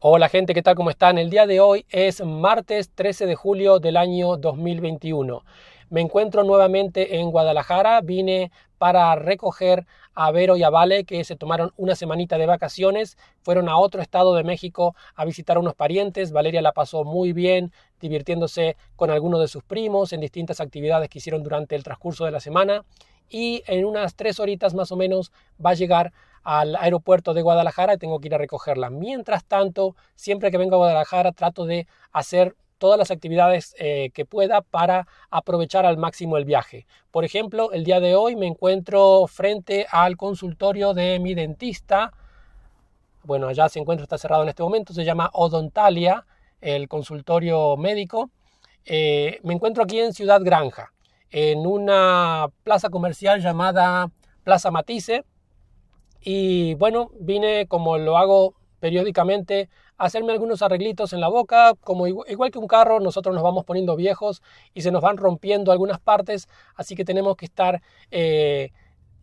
Hola gente, ¿qué tal? ¿Cómo están? El día de hoy es martes 13 de julio del año 2021. Me encuentro nuevamente en Guadalajara. Vine para recoger a Vero y a Vale, que se tomaron una semanita de vacaciones. Fueron a otro estado de México a visitar a unos parientes. Valeria la pasó muy bien, divirtiéndose con algunos de sus primos en distintas actividades que hicieron durante el transcurso de la semana. Y en unas tres horitas más o menos va a llegar al aeropuerto de Guadalajara y tengo que ir a recogerla. Mientras tanto, siempre que vengo a Guadalajara trato de hacer todas las actividades eh, que pueda para aprovechar al máximo el viaje. Por ejemplo, el día de hoy me encuentro frente al consultorio de mi dentista. Bueno, allá se encuentra, está cerrado en este momento, se llama Odontalia, el consultorio médico. Eh, me encuentro aquí en Ciudad Granja, en una plaza comercial llamada Plaza Matice, y bueno, vine como lo hago periódicamente a hacerme algunos arreglitos en la boca, como igual, que un carro, nosotros nos vamos poniendo viejos y se nos van rompiendo algunas partes, así que tenemos que estar eh,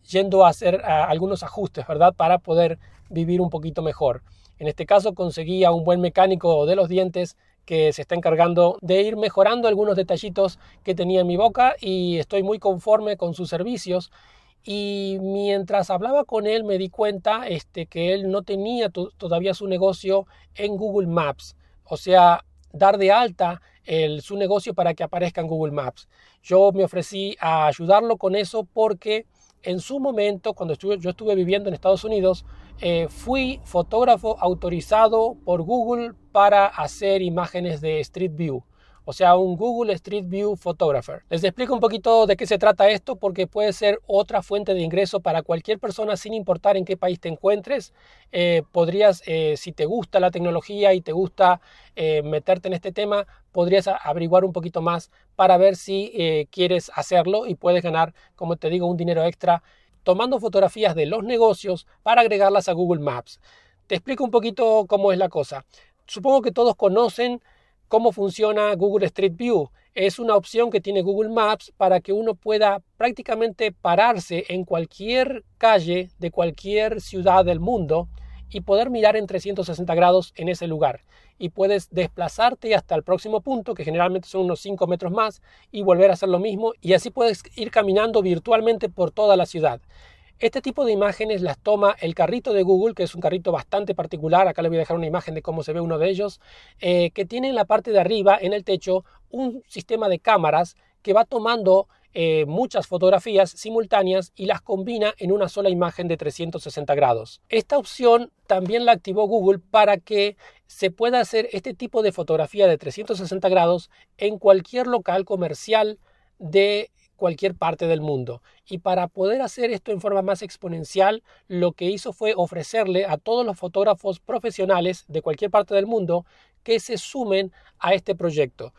yendo a hacer algunos ajustes, ¿verdad? Para poder vivir un poquito mejor. En este caso conseguí a un buen mecánico de los dientes que se está encargando de ir mejorando algunos detallitos que tenía en mi boca y estoy muy conforme con sus servicios y mientras hablaba con él me di cuenta este, que él no tenía todavía su negocio en Google Maps, o sea, dar de alta su negocio para que aparezca en Google Maps. Yo me ofrecí a ayudarlo con eso porque en su momento, cuando yo estuve viviendo en Estados Unidos, eh, fui fotógrafo autorizado por Google para hacer imágenes de Street View o sea, un Google Street View Photographer. Les explico un poquito de qué se trata esto porque puede ser otra fuente de ingreso para cualquier persona sin importar en qué país te encuentres. Eh, podrías, eh, si te gusta la tecnología y te gusta eh, meterte en este tema, podrías averiguar un poquito más para ver si quieres hacerlo y puedes ganar, como te digo, un dinero extra tomando fotografías de los negocios para agregarlas a Google Maps. Te explico un poquito cómo es la cosa. Supongo que todos conocen cómo funciona Google Street View. Es una opción que tiene Google Maps para que uno pueda prácticamente pararse en cualquier calle de cualquier ciudad del mundo y poder mirar en 360 grados en ese lugar. Y puedes desplazarte hasta el próximo punto, que generalmente son unos 5 metros más, y volver a hacer lo mismo. Y así puedes ir caminando virtualmente por toda la ciudad. Este tipo de imágenes las toma el carrito de Google, que es un carrito bastante particular. Acá le voy a dejar una imagen de cómo se ve uno de ellos, eh, que tiene en la parte de arriba, en el techo, un sistema de cámaras que va tomando eh, muchas fotografías simultáneas y las combina en una sola imagen de 360 grados. Esta opción también la activó Google para que se pueda hacer este tipo de fotografía de 360 grados en cualquier local comercial de cualquier parte del mundo. Y para poder hacer esto en forma más exponencial, lo que hizo fue ofrecerle a todos los fotógrafos profesionales de cualquier parte del mundo que se sumen a este proyecto.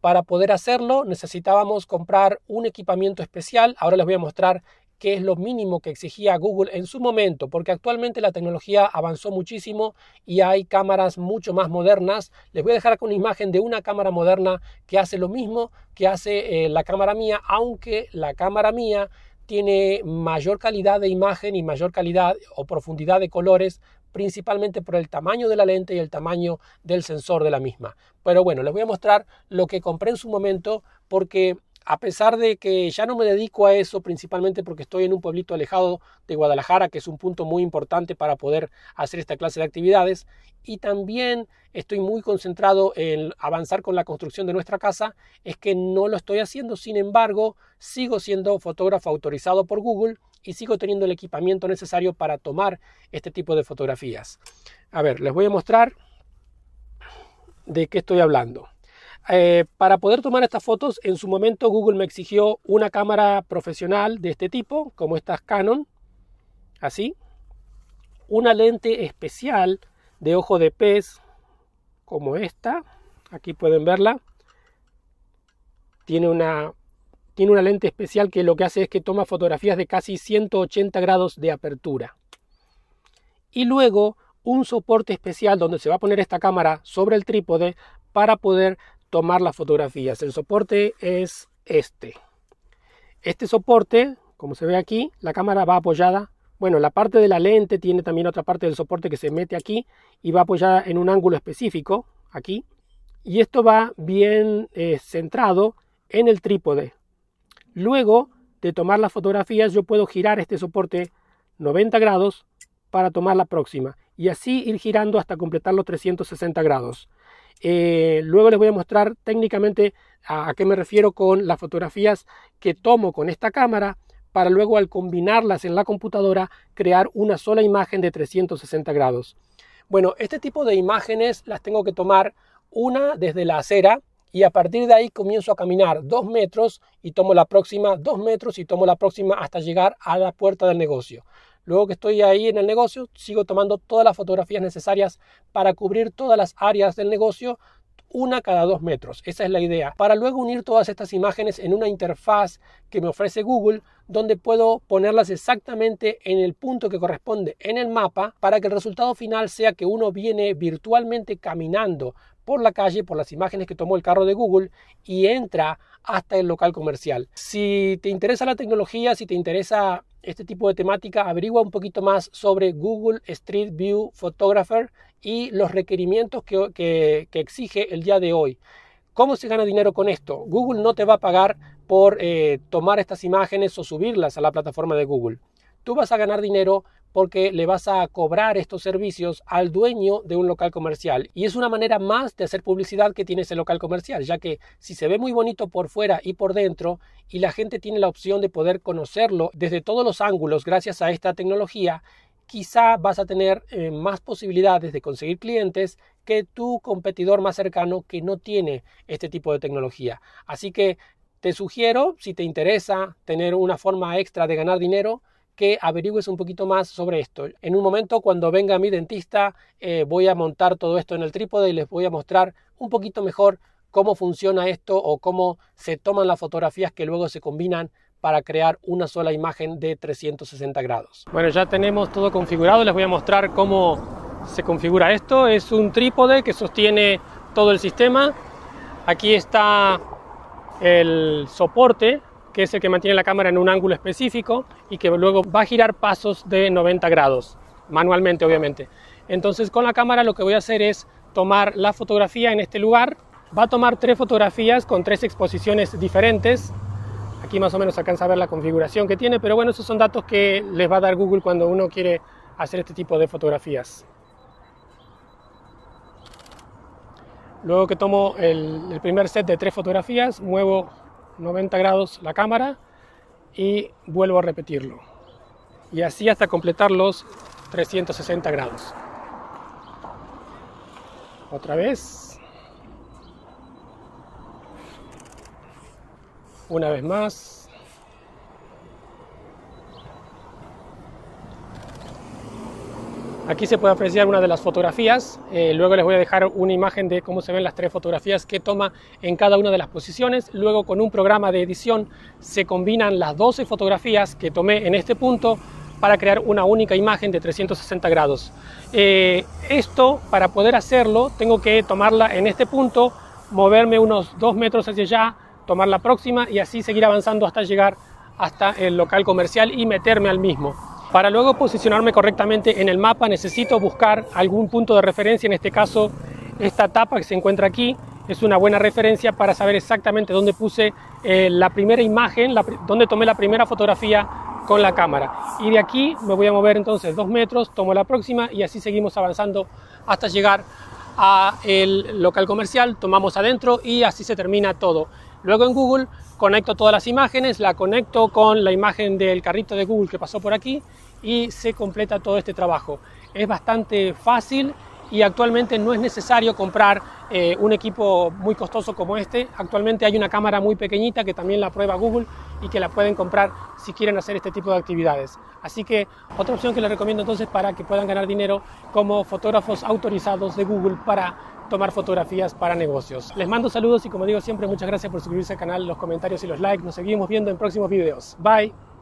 Para poder hacerlo necesitábamos comprar un equipamiento especial, ahora les voy a mostrar que es lo mínimo que exigía Google en su momento, porque actualmente la tecnología avanzó muchísimo y hay cámaras mucho más modernas. Les voy a dejar con una imagen de una cámara moderna que hace lo mismo que hace eh, la cámara mía, aunque la cámara mía tiene mayor calidad de imagen y mayor calidad o profundidad de colores, principalmente por el tamaño de la lente y el tamaño del sensor de la misma. Pero bueno, les voy a mostrar lo que compré en su momento porque a pesar de que ya no me dedico a eso, principalmente porque estoy en un pueblito alejado de Guadalajara, que es un punto muy importante para poder hacer esta clase de actividades, y también estoy muy concentrado en avanzar con la construcción de nuestra casa, es que no lo estoy haciendo, sin embargo, sigo siendo fotógrafo autorizado por Google y sigo teniendo el equipamiento necesario para tomar este tipo de fotografías. A ver, les voy a mostrar de qué estoy hablando. Eh, para poder tomar estas fotos, en su momento Google me exigió una cámara profesional de este tipo, como estas Canon, así, una lente especial de ojo de pez, como esta, aquí pueden verla, tiene una, tiene una lente especial que lo que hace es que toma fotografías de casi 180 grados de apertura. Y luego un soporte especial donde se va a poner esta cámara sobre el trípode para poder tomar las fotografías. El soporte es este. Este soporte, como se ve aquí, la cámara va apoyada. Bueno, la parte de la lente tiene también otra parte del soporte que se mete aquí y va apoyada en un ángulo específico, aquí. Y esto va bien eh, centrado en el trípode. Luego de tomar las fotografías, yo puedo girar este soporte 90 grados para tomar la próxima y así ir girando hasta completar los 360 grados. Eh, luego les voy a mostrar técnicamente a, a, qué me refiero con las fotografías que tomo con esta cámara para luego al combinarlas en la computadora crear una sola imagen de 360 grados. Bueno, este tipo de imágenes las tengo que tomar una desde la acera y a partir de ahí comienzo a caminar dos metros y tomo la próxima dos metros y tomo la próxima hasta llegar a la puerta del negocio. Luego que estoy ahí en el negocio, sigo tomando todas las fotografías necesarias para cubrir todas las áreas del negocio, una cada dos metros. Esa es la idea. Para luego unir todas estas imágenes en una interfaz que me ofrece Google, donde puedo ponerlas exactamente en el punto que corresponde en el mapa para que el resultado final sea que uno viene virtualmente caminando por la calle, por las imágenes que tomó el carro de Google y entra hasta el local comercial. Si te interesa la tecnología, si te interesa este tipo de temática, averigua un poquito más sobre Google Street View Photographer y los requerimientos que, exige el día de hoy. ¿Cómo se gana dinero con esto? Google no te va a pagar por eh, tomar estas imágenes o subirlas a la plataforma de Google tú vas a ganar dinero porque le vas a cobrar estos servicios al dueño de un local comercial. Y es una manera más de hacer publicidad que tiene ese local comercial, ya que si se ve muy bonito por fuera y por dentro, y la gente tiene la opción de poder conocerlo desde todos los ángulos gracias a esta tecnología, quizá vas a tener eh, más posibilidades de conseguir clientes que tu competidor más cercano que no tiene este tipo de tecnología. Así que te sugiero, si te interesa tener una forma extra de ganar dinero, que averigües un poquito más sobre esto. En un momento, cuando venga mi dentista, eh, voy a montar todo esto en el trípode y les voy a mostrar un poquito mejor cómo funciona esto o cómo se toman las fotografías que luego se combinan para crear una sola imagen de 360 grados. Bueno, ya tenemos todo configurado, les voy a mostrar cómo se configura esto. Es un trípode que sostiene todo el sistema. Aquí está el soporte que es el que mantiene la cámara en un ángulo específico y que luego va a girar pasos de 90 grados, manualmente obviamente. Entonces con la cámara lo que voy a hacer es tomar la fotografía en este lugar. Va a tomar tres fotografías con tres exposiciones diferentes. Aquí más o menos alcanza a ver la configuración que tiene, pero bueno, esos son datos que les va a dar Google cuando uno quiere hacer este tipo de fotografías. Luego que tomo el, el primer set de tres fotografías, muevo 90 grados la cámara y vuelvo a repetirlo. Y así hasta completar los 360 grados. Otra vez. Una vez más. Aquí se puede apreciar una de las fotografías, eh, luego les voy a dejar una imagen de cómo se ven las tres fotografías que toma en cada una de las posiciones, luego con un programa de edición se combinan las 12 fotografías que tomé en este punto para crear una única imagen de 360 grados. Eh, esto, para poder hacerlo, tengo que tomarla en este punto, moverme unos dos metros hacia allá, tomar la próxima y así seguir avanzando hasta llegar hasta el local comercial y meterme al mismo. Para luego posicionarme correctamente en el mapa necesito buscar algún punto de referencia, en este caso esta tapa que se encuentra aquí es una buena referencia para saber exactamente dónde puse eh, la primera imagen, dónde tomé la primera fotografía con la cámara. Y de aquí me voy a mover entonces dos metros, tomo la próxima y así seguimos avanzando hasta llegar a el local comercial, tomamos adentro y así se termina todo. Luego en Google conecto todas las imágenes, la conecto con la imagen del carrito de Google que pasó por aquí y se completa todo este trabajo. Es bastante fácil y actualmente no es necesario comprar eh, un equipo muy costoso como este. Actualmente hay una cámara muy pequeñita que también la prueba Google y que la pueden comprar si quieren hacer este tipo de actividades. Así que otra opción que les recomiendo entonces para que puedan ganar dinero como fotógrafos autorizados de Google para tomar fotografías para negocios. Les mando saludos y como digo siempre muchas gracias por suscribirse al canal, los comentarios y los likes. Nos seguimos viendo en próximos videos. Bye.